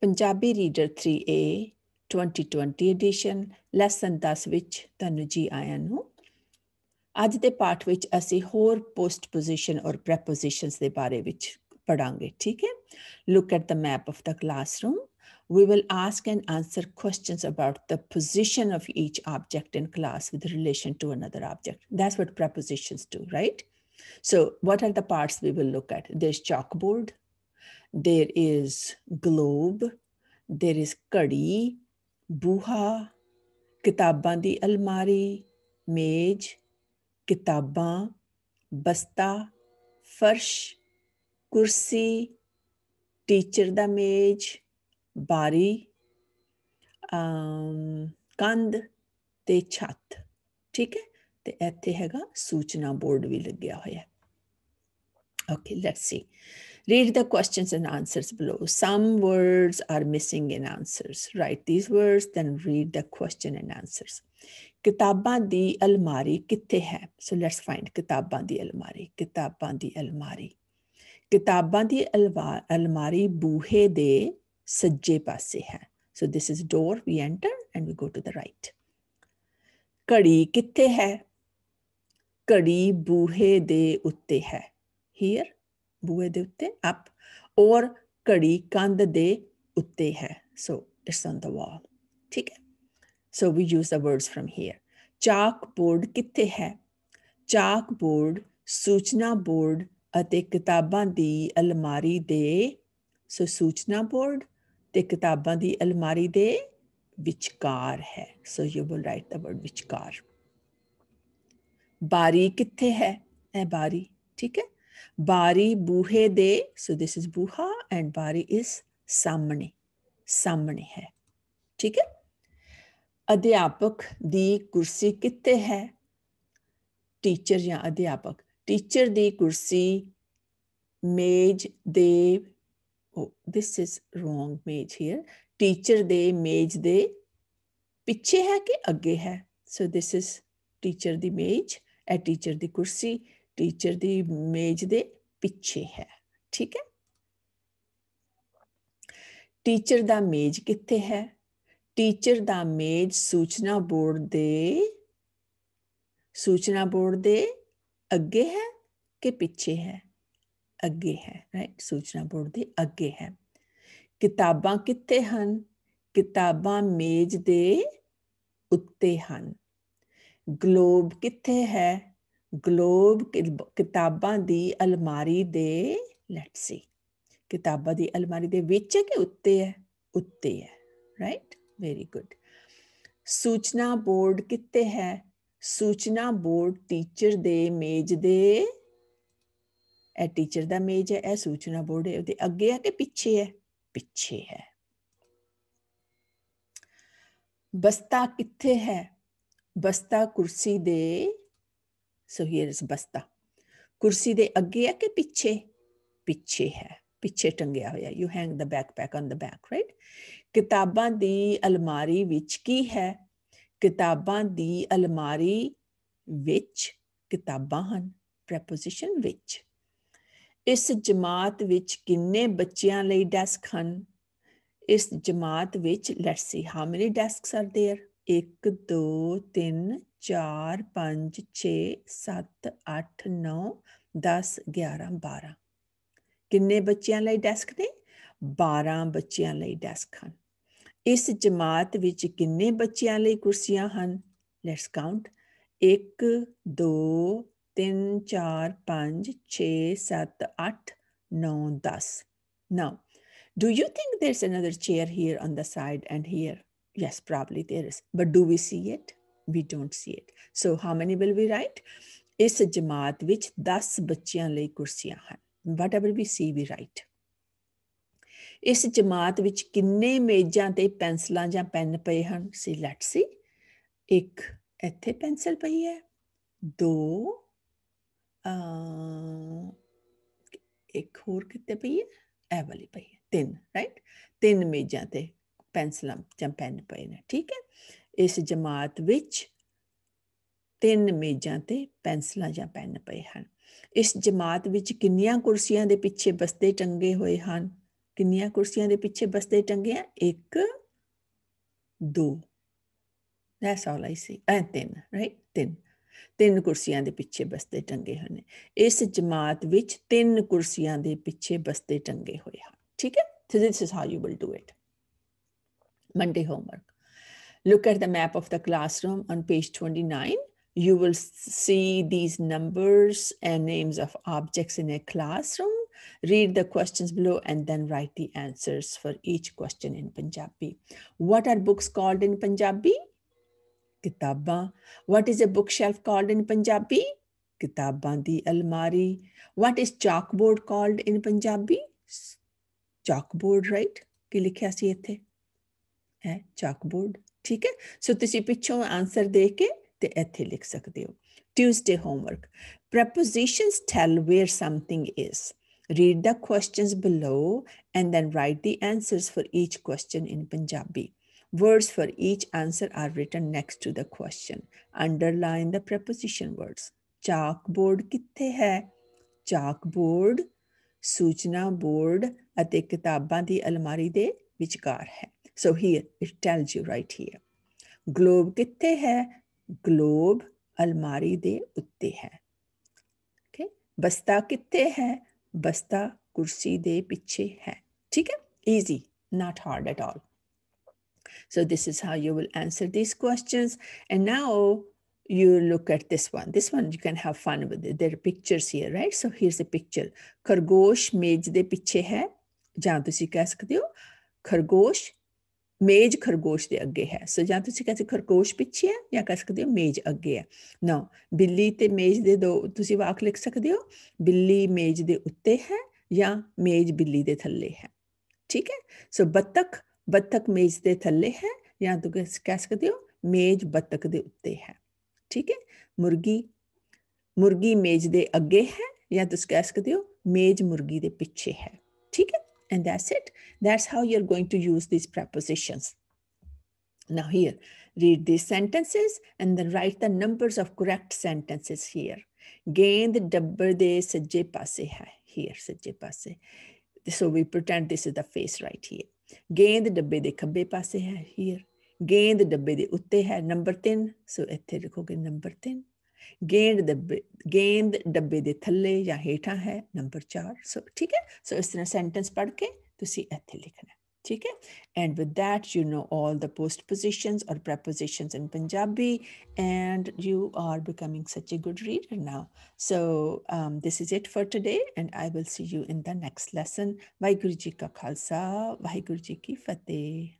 Punjabi reader 3A 2020 edition lesson 10 ਵਿੱਚ ਤੁਹਾਨੂੰ ਜੀ ਆਇਆਂ ਨੂੰ ਅੱਜ ਦੇ ਪਾਠ ਵਿੱਚ ਅਸੀਂ ਹੋਰ ਪੋਸਟਪੋਜੀਸ਼ਨ ਔਰ ਪ੍ਰੈਪੋਜੀਸ਼ਨਸ ਦੇ ਬਾਰੇ ਵਿੱਚ ਪੜਾਂਗੇ ਠੀਕ ਹੈ look at the map of the classroom we will ask and answer questions about the position of each object in class with relation to another object. That's what prepositions do, right? So what are the parts we will look at? There's chalkboard, there is globe there is ਘੜੀ ਬੂਹਾ ਕਿਤਾਬਾਂ ਦੀ ਅਲਮਾਰੀ ਮੇਜ਼ ਕਿਤਾਬਾਂ ਬਸਤਾ ਫਰਸ਼ ਕੁਰਸੀ teacher ਦਾ ਮੇਜ਼ ਬਾਰੀ ਕੰਧ ਤੇ ਛੱਤ ਠੀਕ ਹੈ ਤੇ ਇੱਥੇ ਹੈਗਾ ਸੂਚਨਾ ਬੋਰਡ ਵੀ ਲੱਗਿਆ ਹੋਇਆ okay let's see Read the questions and answers below. Some words are missing in answers. Write these words, then read the question and answers. किताबां दी अलमारी कित्थे है सो लेट्स फाइंड किताबां दी अलमारी किताबां दी अलमारी किताबां दी अलमारी बूहे दे सज्जे पासे है so this is door we enter and we go to the right घड़ी कित्थे है घड़ी बूहे दे उत्ते ਬੂਏ ਦੇ ਉੱਤੇ ਅਪ ਔਰ ਘੜੀ ਕੰਧ ਦੇ ਉੱਤੇ ਹੈ so it's on the wall ਠੀਕ ਹੈ so we use the words from here chalk board ਕਿੱਥੇ ਹੈ ਚਾਕ ਬੋਰਡ ਸੂਚਨਾ ਬੋਰਡ ਅਤੇ ਕਿਤਾਬਾਂ ਦੀ ਅਲਮਾਰੀ ਦੇ ਸੋ ਸੂਚਨਾ ਬੋਰਡ ਤੇ ਕਿਤਾਬਾਂ ਦੀ ਅਲਮਾਰੀ ਦੇ ਵਿਚਕਾਰ ਹੈ so you will write the word ਵਿਚਕਾਰ ਬਾਰੀ ਕਿੱਥੇ ਹੈ ਇਹ ਬਾਰੀ ਠੀਕ ਹੈ ਬਾਰੀ ਬੂਹੇ ਦੇ ਸੋ ਥਿਸ ਇਜ਼ ਬੂਹਾ ਐਂਡ ਬਾਰੀ ਇਜ਼ ਸਾਹਮਣੇ ਸਾਹਮਣੇ ਹੈ ਠੀਕ ਹੈ ਅਧਿਆਪਕ ਦੀ ਕੁਰਸੀ ਕਿੱਥੇ ਹੈ ਟੀਚਰ ਜਾਂ ਅਧਿਆਪਕ ਟੀਚਰ ਦੀ ਕੁਰਸੀ ਮੇਜ ਦੇ oh this is wrong ਮੇਜ here ਟੀਚਰ ਦੇ ਮੇਜ ਦੇ ਪਿੱਛੇ ਹੈ ਕਿ ਅੱਗੇ ਹੈ ਸੋ this is ਟੀਚਰ ਦੀ ਮੇਜ ਐ ਟੀਚਰ ਦੀ ਕੁਰਸੀ ਟੀਚਰ ਦੀ ਮੇਜ ਦੇ ਪਿੱਛੇ ਹੈ ਠੀਕ ਹੈ ਟੀਚਰ ਦਾ ਮੇਜ ਕਿੱਥੇ ਹੈ ਟੀਚਰ ਦਾ ਮੇਜ ਸੂਚਨਾ ਬੋਰਡ ਦੇ ਸੂਚਨਾ ਬੋਰਡ ਦੇ ਅੱਗੇ ਹੈ ਕਿ ਪਿੱਛੇ ਹੈ ਅੱਗੇ ਹੈ ਰਾਈਟ ਸੂਚਨਾ ਬੋਰਡ ਦੇ ਅੱਗੇ ਹੈ ਕਿਤਾਬਾਂ ਕਿੱਥੇ ਹਨ ਕਿਤਾਬਾਂ ਮੇਜ਼ ਦੇ ਉੱਤੇ ਹਨ ਗਲੋਬ ਕਿੱਥੇ ਹੈ ਗਲੋਬ ਕਿਤਾਬਾਂ ਦੀ ਅਲਮਾਰੀ ਦੇ ਲੈਟਸ ਸੀ ਕਿਤਾਬਾਂ ਦੀ ਅਲਮਾਰੀ ਦੇ ਵਿੱਚ ਹੈ ਕਿ ਉੱਤੇ ਹੈ ਉੱਤੇ ਹੈ ਰਾਈਟ ਵੈਰੀ ਗੁੱਡ ਸੂਚਨਾ ਬੋਰਡ ਕਿੱਥੇ ਹੈ ਸੂਚਨਾ ਬੋਰਡ ਟੀਚਰ ਦੇ ਮੇਜ ਦੇ ਇਹ ਟੀਚਰ ਦਾ ਮੇਜ ਹੈ ਇਹ ਸੂਚਨਾ ਬੋਰਡ ਹੈ ਉਹਦੇ ਅੱਗੇ ਹੈ ਕਿ ਪਿੱਛੇ ਹੈ ਪਿੱਛੇ ਹੈ ਬਸਤਾ ਕਿੱਥੇ ਹੈ ਬਸਤਾ ਕੁਰਸੀ ਦੇ ਸੋ ਹੇਅਰ ਇਸ ਬਸਤਾ ਕੁਰਸੀ ਦੇ ਅੱਗੇ ਹੈ ਕਿ ਪਿੱਛੇ ਪਿੱਛੇ ਹੈ ਪਿੱਛੇ ਟੰਗਿਆ ਹੋਇਆ you hang the backpack on the back right ਕਿਤਾਬਾਂ ਦੀ ਅਲਮਾਰੀ ਵਿੱਚ ਕੀ ਹੈ ਕਿਤਾਬਾਂ ਦੀ ਅਲਮਾਰੀ ਵਿੱਚ ਕਿਤਾਬਾਂ ਹਨ ਪ੍ਰੀਪੋਜੀਸ਼ਨ ਵਿੱਚ ਇਸ ਜਮਾਤ ਵਿੱਚ ਕਿੰਨੇ ਬੱਚਿਆਂ ਲਈ ਡੈਸਕ ਹਨ ਇਸ ਜਮਾਤ ਵਿੱਚ let's see how many desks are there 1 2 3 4 5 6 7 8 9 10 11 12 ਕਿੰਨੇ ਬੱਚਿਆਂ ਲਈ ਡੈਸਕ ਨੇ 12 ਬੱਚਿਆਂ ਲਈ ਡੈਸਕ ਹਨ ਇਸ ਜਮਾਤ ਵਿੱਚ ਕਿੰਨੇ ਬੱਚਿਆਂ ਲਈ ਕੁਰਸੀਆਂ ਹਨ let's count 1 2 3 4 5 6 7 8 9 10 now do you think there's another chair here on the side and here Yes, probably there is. But do we see it? We don't see it. So how many will we write? ਇਸ ਜਮਾਤ ਵਿੱਚ 10 ਬੱਚਿਆਂ ਲਈ ਕੁਰਸੀਆਂ ਹਨ ਵਾਟ ever ਵੀ ਸੀ ਵੀ right ਇਸ ਜਮਾਤ ਵਿੱਚ ਕਿੰਨੇ ਮੇਜ਼ਾਂ ਤੇ ਪੈਨਸਲਾਂ ਜਾਂ ਪੈਨ ਪਏ ਹਨ ਸੀ ਲੈਟ ਸੀ ਇੱਕ ਇੱਥੇ ਪੈਨਸਲ ਪਈ ਹੈ ਦੋ ਅ ਇੱਕ ਹੋਰ ਕਿਤੇ ਪਈ ਹੈ ਇਹ ਵਾਲੀ ਪਈ ਹੈ ਤਿੰਨ ਰਾਈਟ ਤਿੰਨ ਮੇਜ਼ਾਂ ਤੇ ਪੈਨਸਲਾਂ ਜਾਂ ਪੈਨ ਪਏ ਨੇ ਠੀਕ ਹੈ ਇਸ ਜਮਾਤ ਵਿੱਚ ਤਿੰਨ ਮੇਜ਼ਾਂ ਤੇ ਪੈਨਸਲਾਂ ਜਾਂ ਪੈਨ ਪਏ ਹਨ ਇਸ ਜਮਾਤ ਵਿੱਚ ਕਿੰਨੀਆਂ ਕੁਰਸੀਆਂ ਦੇ ਪਿੱਛੇ ਬਸਤੇ ਟੰਗੇ ਹੋਏ ਹਨ ਕਿੰਨੀਆਂ ਕੁਰਸੀਆਂ ਦੇ ਪਿੱਛੇ ਬਸਤੇ ਟੰਗੇ ਆ 1 2 ਦੈਟਸ ਆਲ ਆਈ ਸੀ ਐ ਤਿੰਨ ਰਾਈਟ ਤਿੰਨ ਤਿੰਨ ਕੁਰਸੀਆਂ ਦੇ ਪਿੱਛੇ ਬਸਤੇ ਟੰਗੇ ਹਨ ਇਸ ਜਮਾਤ ਵਿੱਚ ਤਿੰਨ ਕੁਰਸੀਆਂ ਦੇ ਪਿੱਛੇ ਬਸਤੇ ਟੰਗੇ ਹੋਏ ਹਨ ਠੀਕ ਹੈ so this is how you will do it Monday homework. Look at the map of the classroom on page 29. You will see these numbers and names of objects in a classroom. Read the questions below and then write the answers for each question in Punjabi. What are books called in Punjabi? Kitabba. What is a bookshelf called in Punjabi? ਕਿਤਾਬਾਂ ਦੀ ਅਲਮਾਰੀ what is chalkboard called in Punjabi chalkboard right ਕੀ ਲਿਖਿਆ ਹੈ ਚਾਕਬੋਰਡ ਠੀਕ ਹੈ ਸੋ ਤੁਸੀਂ ਪਿੱਛੋਂ ਆਨਸਰ ਦੇ ਕੇ ਤੇ ਇੱਥੇ ਲਿਖ ਸਕਦੇ ਹੋ Tuesday homework prepositions tell where something is read the questions below and then write the answers for each question in punjabi words for each answer are written next to the question underline the preposition words chalkboard ਕਿੱਥੇ ਹੈ chalkboard ਸੂਚਨਾ board ਅਤੇ ਕਿਤਾਬਾਂ ਦੀ ਅਲਮਾਰੀ ਦੇ ਵਿਚਕਾਰ ਹੈ So here it tells you right here. Globe kitte hai? Globe almari de utte hai. Okay. Basta kitte hai? Basta kursi de piche hai. Okay? Easy, not hard at all. So this is how you will answer these questions. And now you look at this one. This one you can have fun with it. There are pictures here, right? So here's a picture. Kargosh mej de piche hai. जहाँ तुम कह सकते हो ਮੇਜ਼ ਖਰਗੋਸ਼ ਦੇ ਅੱਗੇ ਹੈ ਸੋ ਜਾਂ ਤੁਸੀਂ ਕਹਿੰਦੇ ਖਰਗੋਸ਼ ਪਿੱਛੇ ਹੈ ਜਾਂ ਕਹਿ ਸਕਦੇ ਹੋ ਮੇਜ਼ ਅੱਗੇ ਹੈ ਨਾ ਬਿੱਲੀ ਤੇ ਮੇਜ਼ ਦੇ ਦੋ ਤੁਸੀਂ ਵਾਕ ਲਿਖ ਸਕਦੇ ਹੋ ਬਿੱਲੀ ਮੇਜ਼ ਦੇ ਉੱਤੇ ਹੈ ਜਾਂ ਮੇਜ਼ ਬਿੱਲੀ ਦੇ ਥੱਲੇ ਹੈ ਠੀਕ ਹੈ ਸੋ ਬੱਤਖ ਬੱਤਖ ਮੇਜ਼ ਦੇ ਥੱਲੇ ਹੈ ਜਾਂ ਤੁਸੀਂ ਕਹਿ ਸਕਦੇ ਹੋ ਮੇਜ਼ ਬੱਤਖ ਦੇ ਉੱਤੇ ਹੈ ਠੀਕ ਹੈ ਮੁਰਗੀ ਮੁਰਗੀ ਮੇਜ਼ ਦੇ ਅੱਗੇ ਹੈ ਜਾਂ ਤੁਸੀਂ ਕਹਿ ਸਕਦੇ ਹੋ ਮੇਜ਼ ਮੁਰਗੀ ਦੇ ਪਿੱਛੇ ਹੈ ਠੀਕ ਹੈ And that's it. That's how you're going to use these prepositions. Now here, read these sentences and then write the numbers of correct sentences here. गेंद डब्बर दे सज्जे पासे here सज्जे पासे so we pretend this is the face right here गेंद डब्बे दे खब्बे पासे है here गेंद डब्बे दे उत्ते है नंबर 3 so इथे लिखोगे number 3 ਗੇਂਦ ਦੇ ਗੇਂਦ ਡੱਬੇ ਦੇ ਥੱਲੇ ਜਾਂ ਹੇਠਾਂ ਹੈ ਨੰਬਰ 4 ਸੋ ਠੀਕ ਹੈ ਸੋ ਇਸ ਤਰ੍ਹਾਂ ਸੈਂਟੈਂਸ ਪੜ੍ਹ ਕੇ ਤੁਸੀਂ ਇੱਥੇ ਲਿਖਣਾ ਠੀਕ ਹੈ and with that you know all the postpositions or prepositions in Punjabi and you are becoming such a good reader now so um this is it for today and I will see you in the next lesson Waheguru ji ਕਾ ਖਾਲਸਾ ਵਾਹਿਗੁਰੂ ਜੀ ਕੀ ਫਤਿਹ